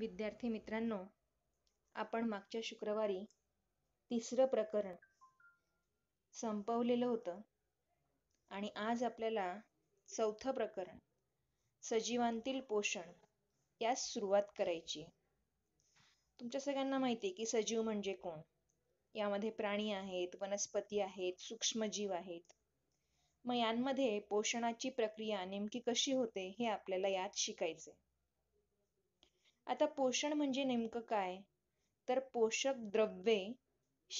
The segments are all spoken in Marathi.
विद्यार्थी मित्रांनो आपण मागच्या शुक्रवारी तिसरं प्रकरण संपवलेलं होतं आणि आज आपल्याला चौथं प्रकरण सजीवांतील पोषण यास सुरुवात करायची तुमच्या सगळ्यांना माहिती आहे की सजीव म्हणजे कोण यामध्ये प्राणी आहेत वनस्पती आहेत सूक्ष्मजीव आहेत मग यांमध्ये पोषणाची प्रक्रिया नेमकी कशी होते हे आपल्याला यात शिकायचे आता पोषण म्हणजे नेमकं काय तर पोषक द्रव्ये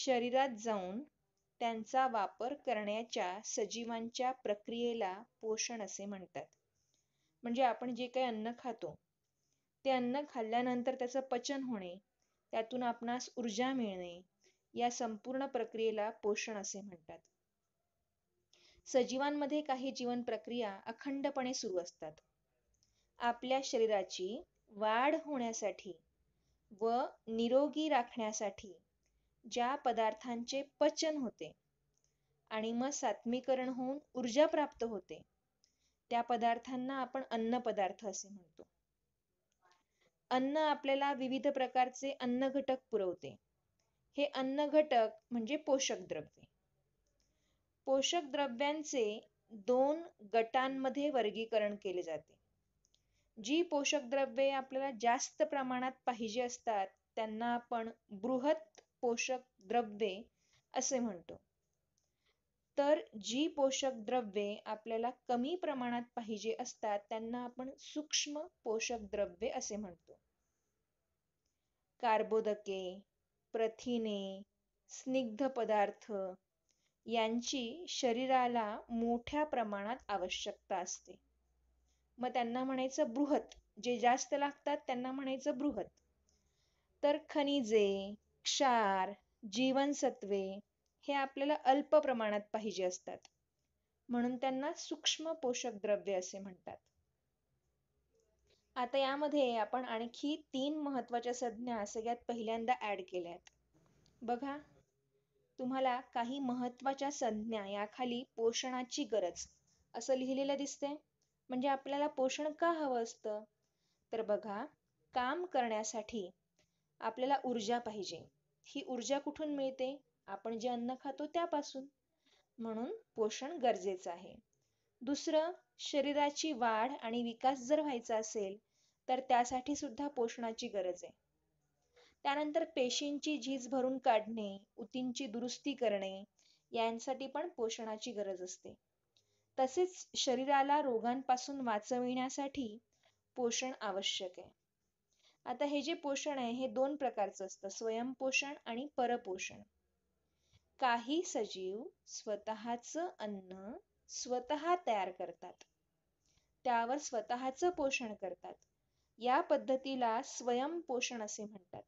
शरीरात जाऊन त्यांचा वापर करण्याच्या सजीवांच्या प्रक्रियेला पोषण असे म्हणतात. म्हणजे आपण जे काही अन्न खातो ते अन्न खाल्ल्यानंतर त्याचं पचन होणे, त्यातून आपणास ऊर्जा मिळणे या संपूर्ण प्रक्रियेला पोषण असे म्हणतात. सजीवांमध्ये काही जीवन प्रक्रिया अखंडपणे सुरू असतात. आपल्या शरीराची वाढ होण्यासाठी व निरोगी राखण्यासाठी ज्या पदार्थांचे पचन होते आणि मग सात्मीकरण होऊन ऊर्जा प्राप्त होते त्या पदार्थांना आपण अन्न पदार्थ असे म्हणतो. अन्न आपल्याला विविध प्रकारचे अन्न घटक पुरवते. हे अन्न घटक म्हणजे पोषक द्रव्ये. पोषक द्रव्यांचे दोन गटांमध्ये वर्गीकरण केले जाते. जी पोषक द्रव्ये आपल्याला जास्त प्रमाणात पाहिजे असतात त्यांना आपण बृहत पोषक द्रव्ये असे म्हणतो. तर जी पोषक द्रव्ये आपल्याला कमी प्रमाणात पाहिजे असतात त्यांना आपण सूक्ष्म पोषक द्रव्ये असे म्हणतो. कार्बोदके प्रथिने, स्निग्ध पदार्थ यांची शरीराला मोठ्या प्रमाणात आवश्यकता असते. मग त्यांना म्हणायचं बृहत जे जास्त लागतात त्यांना म्हणायचं बृहत तर खनिजे, क्षार, जीवनसत्वे हे आपल्याला अल्प प्रमाणात पाहिजे असतात म्हणून त्यांना सूक्ष्म पोषक द्रव्य असे म्हणतात. आता यामध्ये आपण आणखी तीन महत्वाच्या संज्ञा सगळ्यात पहिल्यांदा ऍड केल्यात. बघा तुम्हाला काही महत्वाच्या संज्ञा याखाली पोषणाची गरज असं लिहिलेलं दिसतंय. म्हणजे आपल्याला पोषण का हवं असतं तर बघा काम करण्यासाठी आपल्याला ऊर्जा पाहिजे ही ऊर्जा कुठून मिळते आपण जे अन्न खातो त्यापासून म्हणून पोषण गरजेचं आहे दुसरं शरीराची वाढ आणि विकास जर व्हायचा असेल तर त्यासाठी सुद्धा पोषणाची गरज आहे त्यानंतर पेशींची झीज भरून काढणे ऊतींची दुरुस्ती करणे यांसाठी पण पोषणाची गरज असते तसेच शरीराला रोगांपासून वाचविण्यासाठी पोषण आवश्यक आहे. आता हे जे पोषण आहे हे दोन प्रकारचं असतं स्वयंपोषण आणि परपोषण. काही सजीव स्वतःचं अन्न स्वतः तयार करतात. त्यावर स्वतःचं पोषण करतात. या पद्धतीला स्वयंपोषण असे म्हणतात.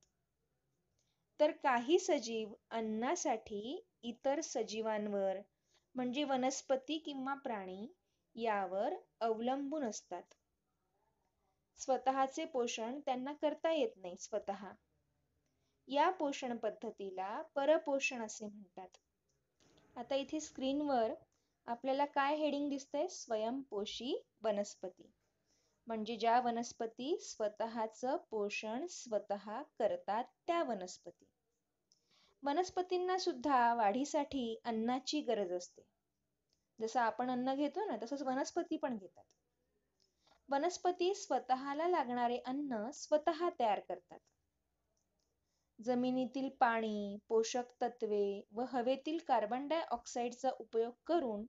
तर काही सजीव अन्नासाठी इतर सजीवांवर म्हणजे वनस्पती किंवा प्राणी यावर अवलंबून असतात. स्वतःचे पोषण त्यांना करता येत नाही स्वतः. या पोषण पद्धतीला परपोषण असे म्हणतात. आता इथे स्क्रीनवर आपल्याला काय हेडिंग दिसतंय? स्वयंपोषी वनस्पती. म्हणजे ज्या वनस्पती स्वतःच पोषण स्वतः करतात त्या वनस्पती. वनस्पतींना सुद्धा वाढीसाठी अन्नाची गरज असते जसं आपण अन्न घेतो ना तसंच वनस्पती पण घेतात वनस्पती स्वतःला लागणारे अन्न स्वतः तयार करतात जमिनीतील पाणी पोषक तत्वे व हवेतील कार्बन डायऑक्साईडचा उपयोग करून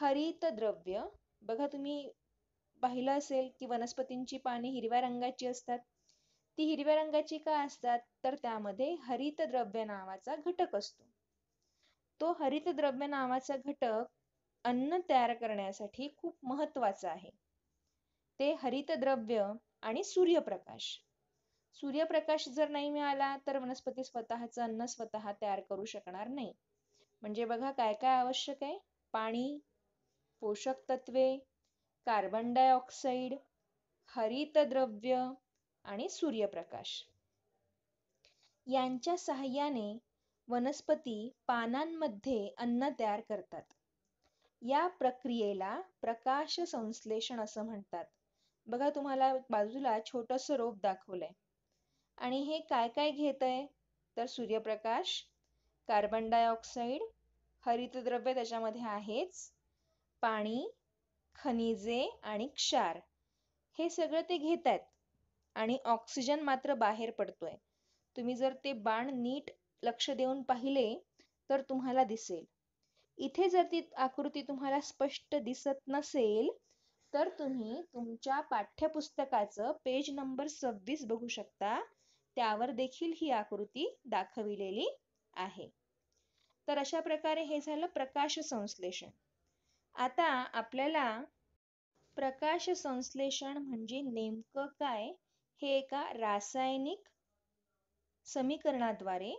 हरित द्रव्य बघा तुम्ही पाहिलं असेल की वनस्पतींची पाने हिरव्या रंगाची असतात ती हिरव्या रंगाची का असतात तर त्यामध्ये हरितद्रव्य नावाचा घटक असतो. तो हरितद्रव्य नावाचा घटक अन्न तयार करण्यासाठी खूप महत्वाचा आहे. ते हरितद्रव्य आणि सूर्यप्रकाश. सूर्यप्रकाश जर नाही मिळाला तर वनस्पती स्वतःच अन्न स्वतः तयार करू शकणार नाही. म्हणजे बघा काय काय आवश्यक आहे पाणी, पोषक तत्वे, कार्बन डायऑक्साईड, हरितद्रव्य आणि सूर्यप्रकाश यांच्या सहाय्याने वनस्पती पानांमध्ये अन्न तयार करतात. या प्रक्रियेला प्रकाश संश्लेषण असं म्हणतात. बघा तुम्हाला बाजूला छोटस रोप दाखवलंय आणि हे काय काय घेत आहे तर सूर्यप्रकाश, कार्बन डायऑक्साईड, हरितद्रव्य त्याच्यामध्ये आहेच, पाणी, खनिजे आणि क्षार हे सगळं ते घेत आणि ऑक्सिजन मात्र बाहेर पडतोय तुम्ही जर ते बाण नीट लक्ष देऊन पाहिले तर तुम्हाला दिसेल इथे जर ती आकृती तुम्हाला स्पष्ट दिसत नसेल तर तुम्ही तुमच्या पाठ्यपुस्तकाचं पेज नंबर सव्वीस बघू शकता त्यावर देखील ही आकृती दाखविलेली आहे तर अशा प्रकारे हे झालं प्रकाश संश्लेषण आता आपल्याला प्रकाश संश्लेषण म्हणजे नेमकं काय हे एका रासायनिक समीकरणाद्वारे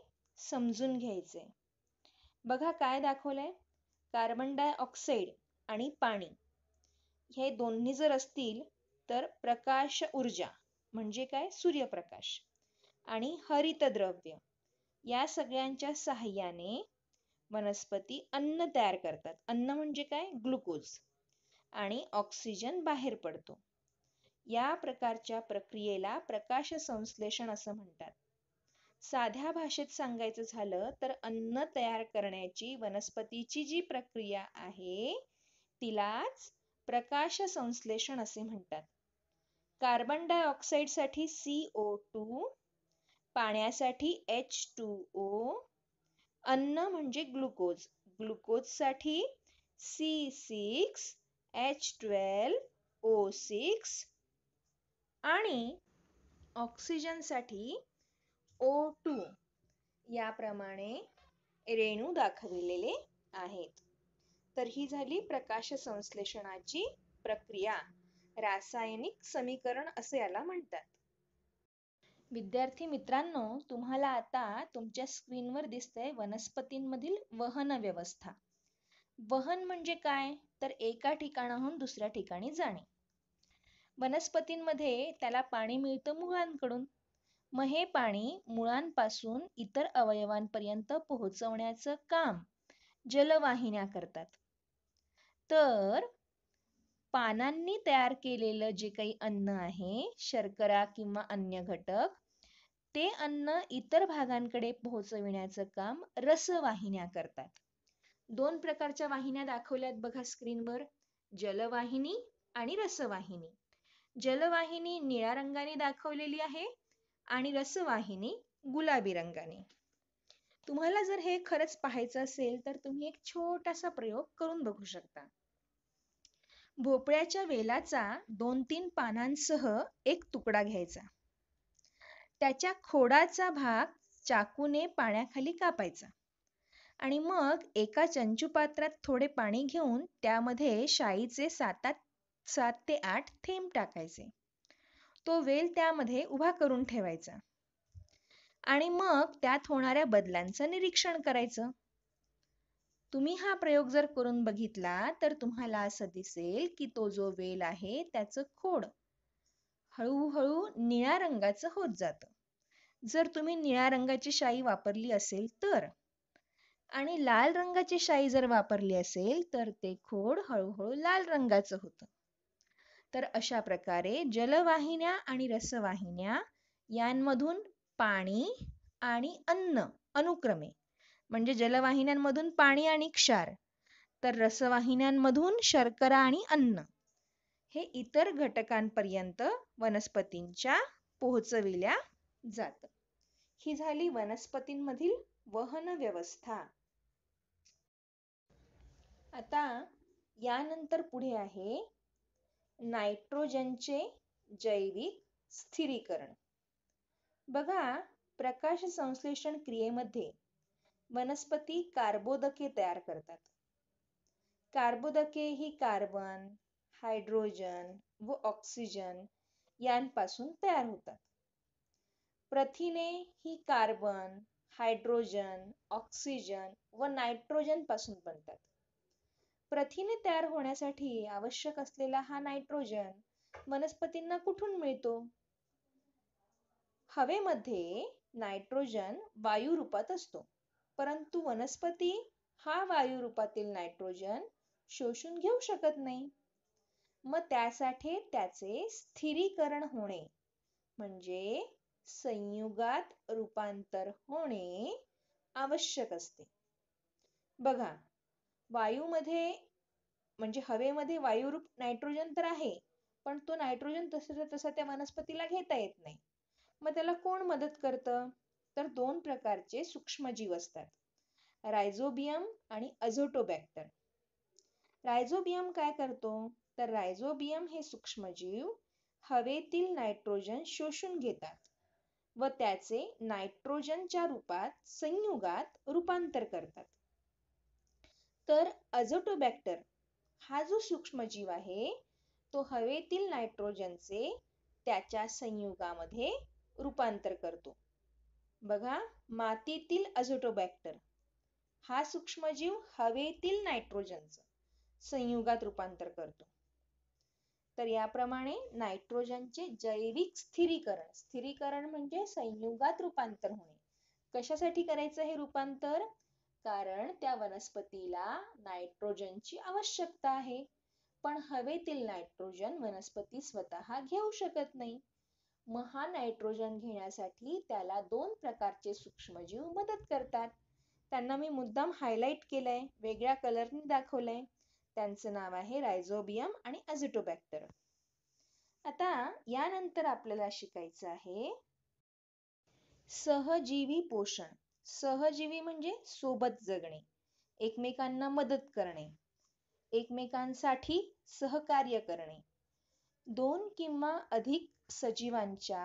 समजून घ्यायचे बघा काय दाखवलंय कार्बन डायऑक्साईड आणि पाणी हे दोन्ही जर असतील तर प्रकाश ऊर्जा म्हणजे काय सूर्यप्रकाश आणि हरितद्रव्य या सगळ्यांच्या सहाय्याने वनस्पती अन्न तयार करतात अन्न म्हणजे काय ग्लुकोज आणि ऑक्सिजन बाहेर पडतो या प्रकारच्या प्रक्रियेला प्रकाश संश्लेषण असं म्हणतात. साध्या भाषेत सांगायचं झालं तर अन्न तयार करण्याची वनस्पतीची जी प्रक्रिया आहे तिलाच प्रकाश संश्लेषण असे म्हणतात. कार्बन डायऑक्साईडसाठी ओ टू पाण्यासाठी एच टू ओ अन्न म्हणजे ग्लुकोज ग्लुकोजसाठी C six H twelve O six आणि ऑक्सिजनसाठी ओ टू प्रमाणे रेणू दाखविलेले आहेत तर ही झाली प्रकाश संश्लेषणाची प्रक्रिया रासायनिक समीकरण असे याला म्हणतात विद्यार्थी मित्रांनो तुम्हाला आता तुमच्या स्क्रीनवर दिसतंय वनस्पतींमधील वहन व्यवस्था वहन म्हणजे काय तर एका ठिकाणाहून दुसऱ्या ठिकाणी जाणे वनस्पतींमध्ये त्याला पाणी मिळतं मुळांकडून. मग हे पाणी मुळांपासून इतर अवयवांपर्यंत पोहोचवण्याचं काम जलवाहिन्या करतात. तर पानांनी तयार केलेलं जे काही अन्न आहे शर्करा किंवा अन्य घटक ते अन्न इतर भागांकडे पोहोचविण्याचं काम रसवाहिन्या करतात. दोन प्रकारच्या वाहिन्या दाखवल्यात बघा स्क्रीनवर जलवाहिनी आणि रसवाहिनी. जलवाहिनी निळ्या रंगाने दाखवलेली आहे आणि रसवाहिनी गुलाबी रंगाने तुम्हाला जर हे खरंच पाहायचं असेल तर तुम्ही एक छोटासा प्रयोग करून बघू शकता भोपळ्याच्या वेलाचा दोन तीन पानांसह एक तुकडा घ्यायचा त्याच्या खोडाचा भाग चाकूने पाण्याखाली कापायचा आणि मग एका चंचू पात्रात थोडे पाणी घेऊन त्यामध्ये शाईचे सातात सात ते आठ थेंब टाकायचे तो वेल त्यामध्ये उभा करून ठेवायचा आणि मग त्यात होणाऱ्या बदलांचं निरीक्षण करायचं तुम्ही हा प्रयोग जर करून बघितला तर तुम्हाला असं दिसेल की तो जो वेल आहे त्याचं खोड हळूहळू निळ्या रंगाच होत जातं जर तुम्ही निळ्या रंगाची शाई वापरली असेल तर आणि लाल रंगाची शाई जर वापरली असेल तर ते खोड हळूहळू लाल रंगाचं होतं तर अशा प्रकारे जलवाहिन्या आणि रसवाहिन्या यांमधून पाणी आणि अन्न अनुक्रमे म्हणजे जलवाहिन्यांमधून पाणी आणि क्षार तर रसवाहिन्यांमधून शर्करा आणि अन्न हे इतर घटकांपर्यंत वनस्पतींच्या पोहोचविल्या जात ही झाली वनस्पतींमधील वहन व्यवस्था आता यानंतर पुढे आहे नायट्रोजनचे जैविक स्थिरीकरण. बघा प्रकाश संश्लेषण क्रियेमध्ये वनस्पती कार्बोदके तयार करतात. कार्बोदके ही कार्बन, हायड्रोजन व ऑक्सिजन यांपासून तयार होतात. प्रथिने ही कार्बन, हायड्रोजन, ऑक्सिजन व नायट्रोजन पासून बनतात. प्रथिने तयार होण्यासाठी आवश्यक असलेला हा नायट्रोजन वनस्पतींना कुठून मिळतो? हवेमध्ये नायट्रोजन वायू रूपात असतो. परंतु वनस्पती हा वायू रूपातील नायट्रोजन शोषून घेऊ शकत नाही. मग त्यासाठी त्याचे स्थिरीकरण होणे म्हणजे संयुगात रूपांतर होणे आवश्यक असते. बघा वायूमध्ये म्हणजे हवेमध्ये वायुरूप नायट्रोजन तर आहे पण तो नायट्रोजन तसा तसा त्या वनस्पतीला घेता येत नाही. मग त्याला कोण मदत करतं? तर दोन प्रकारचे सूक्ष्मजीव असतात. रायझोबियम आणि अझोटोबॅक्टर रायझोबियम काय करतो? तर रायझोबियम हे सूक्ष्मजीव हवेतील नायट्रोजन शोषून घेतात व त्याचे नायट्रोजनच्या रूपात संयुगात रूपांतर करतात. तर अझोटोबॅक्टर हा जो सूक्ष्मजीव आहे तो हवेतील नायट्रोजनचे त्याच्या संयुगामध्ये रूपांतर करतो बघा मातीतील अझोटोबॅक्टर हा सूक्ष्मजीव हवेतील नायट्रोजनचं संयुगात रूपांतर करतो तर याप्रमाणे नायट्रोजनचे जैविक स्थिरीकरण स्थिरीकरण म्हणजे संयुगात रूपांतर होणे कशासाठी करायचं हे रूपांतर कारण त्या वनस्पतीला नायट्रोजनची आवश्यकता आहे. पण हवेतील नायट्रोजन वनस्पती स्वतः घेऊ शकत नाही. महा नायट्रोजन घेण्यासाठी त्याला दोन प्रकारचे सूक्ष्मजीव मदत करतात. त्यांना मी मुद्दाम हायलाईट केलंय, वेगळ्या कलरनी दाखवलंय. त्यांचं नाव आहे रायझोबियम आणि अजिटोबॅक्टर. आता यानंतर आपल्याला शिकायचं आहे सहजीवी पोषण सहजीवी म्हणजे सोबत जगणे एकमेकांना मदत करणे एकमेकांसाठी सहकार्य करणे दोन किंवा अधिक सजीवांच्या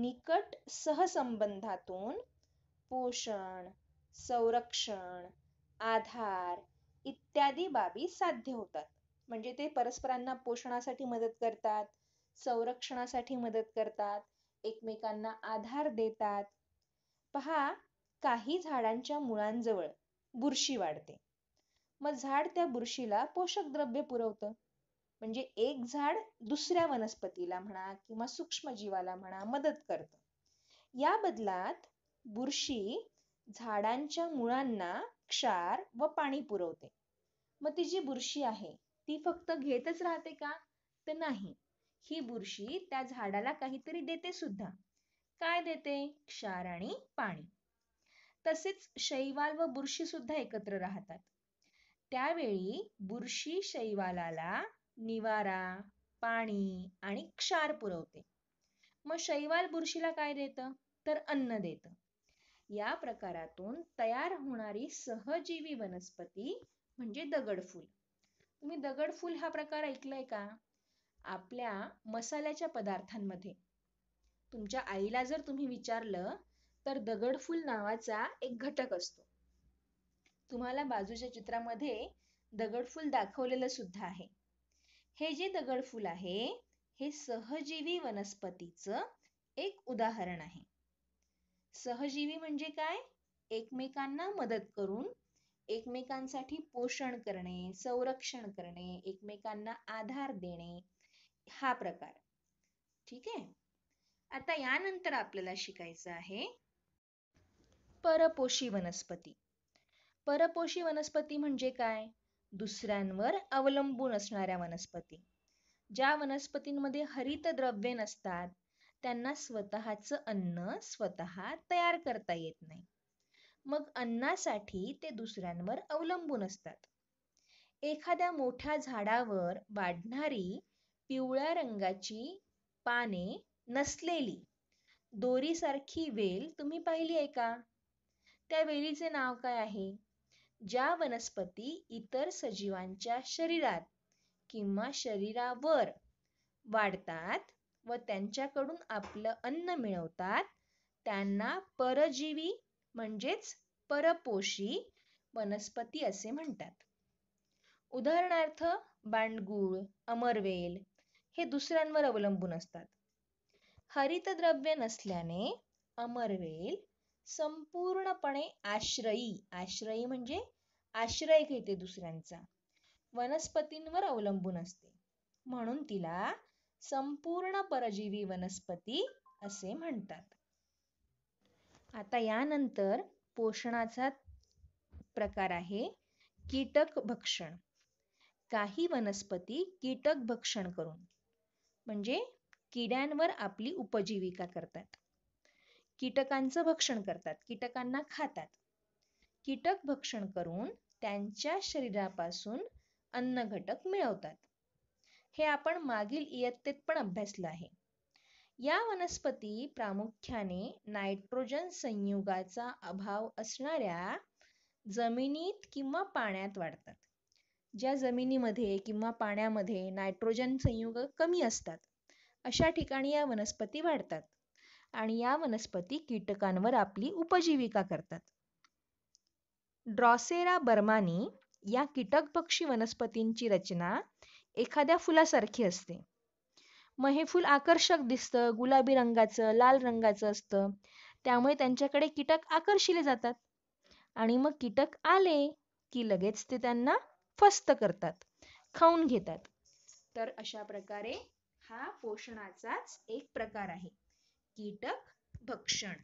निकट सहसंबंधातून पोषण संरक्षण आधार इत्यादी बाबी साध्य होतात म्हणजे ते परस्परांना पोषणासाठी मदत करतात संरक्षणासाठी मदत करतात एकमेकांना आधार देतात पहा काही झाडांच्या मुळांजवळ बुरशी वाढते. मग झाड त्या बुरशीला पोषक द्रव्य पुरवतं. म्हणजे एक झाड दुसऱ्या वनस्पतीला म्हणा किंवा सूक्ष्मजीवाला म्हणा मदत करत या बदलात बुरशी झाडांच्या मुळांना क्षार व पाणी पुरवते. मग ती जी बुरशी आहे ती फक्त घेतच राहते का? तर नाही. ही बुरशी त्या झाडाला काहीतरी देते सुद्धा. काय देते? क्षार आणि पाणी. तसेच शैवाल व बुरशी सुद्धा एकत्र राहतात त्यावेळी बुरशी शैवालाला निवारा पाणी आणि क्षार पुरवते मग शैवाल बुरशीला काय देतं तर अन्न देतं या प्रकारातून तयार होणारी सहजीवी वनस्पती म्हणजे दगडफूल तुम्ही दगडफूल हा प्रकार ऐकलाय का आपल्या मसाल्याच्या पदार्थांमध्ये तुमच्या आईला जर तुम्ही विचारलं तर दगडफूल नावाचा एक घटक असतो तुम्हाला बाजूच्या चित्रामध्ये दगडफूल दाखवलेलं सुद्धा आहे हे जे दगडफूल आहे हे सहजीवी वनस्पतीचं एक उदाहरण आहे सहजीवी म्हणजे काय एकमेकांना मदत करून एकमेकांसाठी पोषण करणे संरक्षण करणे एकमेकांना आधार देणे हा प्रकार ठीक आहे आता यानंतर आपल्याला शिकायचं आहे परपोषी वनस्पती परपोषी वनस्पती म्हणजे काय दुसऱ्यांवर अवलंबून असणाऱ्या वनस्पती ज्या वनस्पतींमध्ये हरित द्रव्ये नसतात त्यांना स्वतःचं अन्न स्वतः तयार करता येत नाही मग अन्नासाठी ते दुसऱ्यांवर अवलंबून असतात एखाद्या मोठ्या झाडावर वाढणारी पिवळ्या रंगाची पाने नसलेली दोरीसारखी वेल तुम्ही पाहिली आहे का त्या वेलीचे नाव काय आहे? ज्या वनस्पती इतर सजीवांच्या शरीरात किंवा शरीरावर वाढतात व त्यांच्याकडून आपलं अन्न मिळवतात त्यांना परजीवी म्हणजेच परपोषी वनस्पती असे म्हणतात. उदाहरणार्थ बांडगुळ, अमरवेल हे दुसऱ्यांवर अवलंबून असतात. हरितद्रव्य नसल्याने अमरवेल संपूर्णपणे आश्रयी आश्रयी म्हणजे आश्रय घेते दुसऱ्यांचा वनस्पतींवर अवलंबून असते. म्हणून तिला संपूर्ण परजीवी वनस्पती असे म्हणतात. आता यानंतर पोषणाचा प्रकार आहे कीटक भक्षण. काही वनस्पती कीटक भक्षण करून म्हणजे किड्यांवर आपली उपजीविका करतात. कीटकांचं भक्षण करतात कीटकांना खातात. कीटक भक्षण करून त्यांच्या शरीरापासून अन्न घटक मिळवतात. हे आपण मागील इयत्तेत पण अभ्यासलं आहे. या वनस्पती प्रामुख्याने नायट्रोजन संयुगाचा अभाव असणाऱ्या जमिनीत किंवा पाण्यात वाढतात. ज्या जमिनीमध्ये किंवा पाण्यामध्ये नायट्रोजन संयुग कमी असतात अशा ठिकाणी या वनस्पती वाढतात. आणि या वनस्पती कीटकांवर आपली उपजीविका करतात. ड्रॉसेरा बर्मानी या कीटक पक्षी वनस्पतींची रचना एखाद्या फुलासारखी असते. मग हे फुल आकर्षक दिसतं, गुलाबी रंगाचं, लाल रंगाचं असतं. त्यामुळे त्यांच्याकडे कीटक आकर्षिले जातात आणि मग कीटक आले की लगेच ते त्यांना फस्त करतात, खाऊन घेतात. तर अशा प्रकारे हा पोषणाचाच एक प्रकार आहे. कीटक भक्षण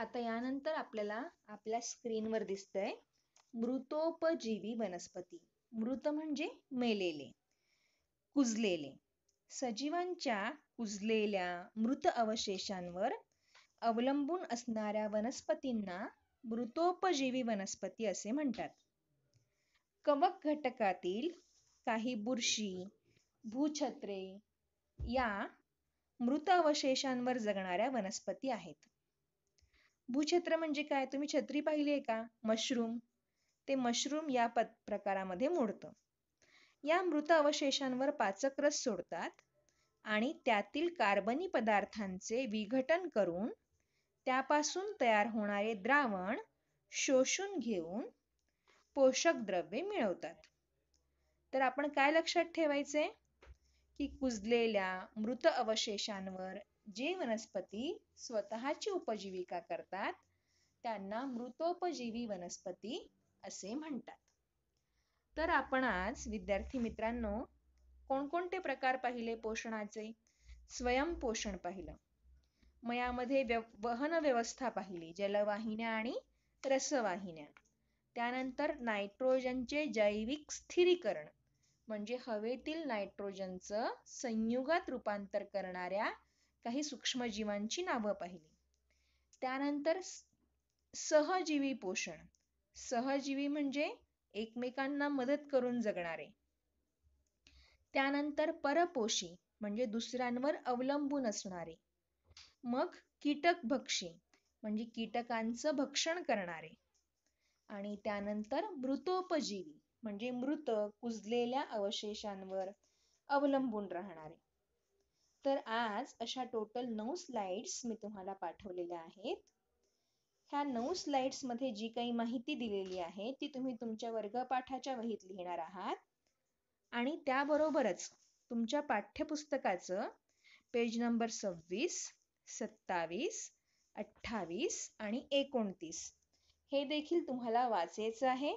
आता यानंतर आपल्याला आपल्या स्क्रीनवर दिसतंय मृतोपजीवी वनस्पती मृत म्हणजे मेलेले कुजलेले सजीवांच्या कुजलेल्या मृत अवशेषांवर अवलंबून असणाऱ्या वनस्पतींना मृतोपजीवी वनस्पती असे म्हणतात कवक घटकातील काही बुरशी भूछत्रे या मृत अवशेषांवर जगणाऱ्या वनस्पती आहेत. भूछत्र म्हणजे काय? तुम्ही छत्री पाहिली आहे का? मशरूम ते मशरूम या प्रकारामध्ये मोडतं. या मृत अवशेषांवर पाचक रस सोडतात आणि त्यातील कार्बनी पदार्थांचे विघटन करून त्यापासून तयार होणारे द्रावण शोषून घेऊन पोषक द्रव्ये मिळवतात. तर आपण काय लक्षात ठेवायचे? की कुजलेल्या मृत अवशेषांवर जे वनस्पती स्वतःची उपजीविका करतात त्यांना मृतोपजीवी वनस्पती असे म्हणतात तर आपण आज विद्यार्थी मित्रांनो कोणकोणते प्रकार पाहिले पोषणाचे स्वयंपोषण पाहिलं मयामध्ये यामध्ये वहन व्यवस्था पाहिली जलवाहिन्या आणि रसवाहिन्या त्यानंतर नायट्रोजनचे जैविक स्थिरीकरण म्हणजे हवेतील नायट्रोजनचं संयुगात रूपांतर करणाऱ्या काही सूक्ष्मजीवांची नावं पाहिली त्यानंतर सहजीवी पोषण सहजीवी म्हणजे एकमेकांना मदत करून जगणारे त्यानंतर परपोषी म्हणजे दुसऱ्यांवर अवलंबून असणारे मग कीटक भक्षी म्हणजे कीटकांचं भक्षण करणारे आणि त्यानंतर मृतोपजीवी म्हणजे मृत कुजलेल्या अवशेषांवर अवलंबून राहणारे. तर आज अशा टोटल नऊ स्लाइड्स मी तुम्हाला पाठवलेल्या आहेत. ह्या नऊ स्लाइड्स मध्ये जी काही माहिती दिलेली आहे ती तुम्ही तुमच्या वर्गपाठाच्या वहीत लिहिणार आहात. आणि त्याबरोबरच तुमच्या पाठ्यपुस्तकाचं पेज नंबर सव्वीस, सत्तावीस, अठ्ठावीस आणि एकोणतीस हे देखील तुम्हाला वाचायचं आहे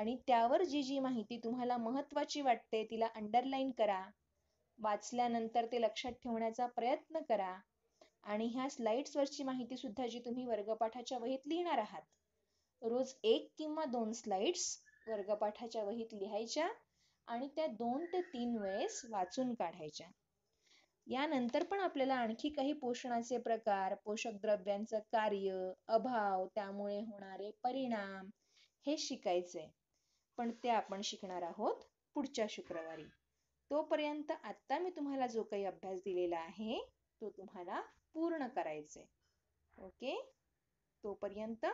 आणि त्यावर जी जी माहिती तुम्हाला महत्वाची वाटते तिला अंडरलाईन करा वाचल्यानंतर ते लक्षात ठेवण्याचा प्रयत्न करा आणि ह्या वरची माहिती सुद्धा जी तुम्ही वर्गपाठाच्या वहीत लिहिणार आहात रोज एक किंवा दोन स्लाइड्स वर्गपाठाच्या वहीत लिहायच्या आणि त्या दोन ते तीन वेळेस वाचून काढायच्या यानंतर पण आपल्याला आणखी काही पोषणाचे प्रकार पोषक द्रव्यांचं कार्य अभाव त्यामुळे होणारे परिणाम हे शिकायचे पण ते आपण शिकणार आहोत पुढच्या शुक्रवारी तोपर्यंत आता मी तुम्हाला जो काही अभ्यास दिलेला आहे तो तुम्हाला पूर्ण करायचा आहे ओके तोपर्यंत